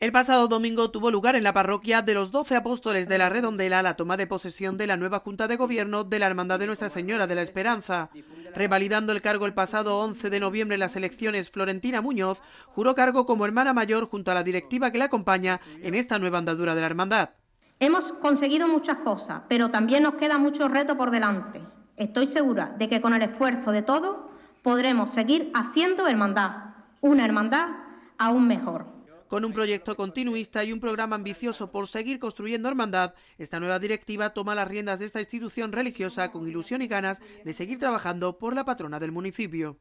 El pasado domingo tuvo lugar en la parroquia de los Doce Apóstoles de la Redondela la toma de posesión de la nueva Junta de Gobierno de la Hermandad de Nuestra Señora de la Esperanza. Revalidando el cargo el pasado 11 de noviembre en las elecciones, Florentina Muñoz juró cargo como hermana mayor junto a la directiva que la acompaña en esta nueva andadura de la Hermandad. Hemos conseguido muchas cosas, pero también nos queda mucho reto por delante. Estoy segura de que con el esfuerzo de todos podremos seguir haciendo hermandad, una hermandad aún mejor. Con un proyecto continuista y un programa ambicioso por seguir construyendo hermandad, esta nueva directiva toma las riendas de esta institución religiosa con ilusión y ganas de seguir trabajando por la patrona del municipio.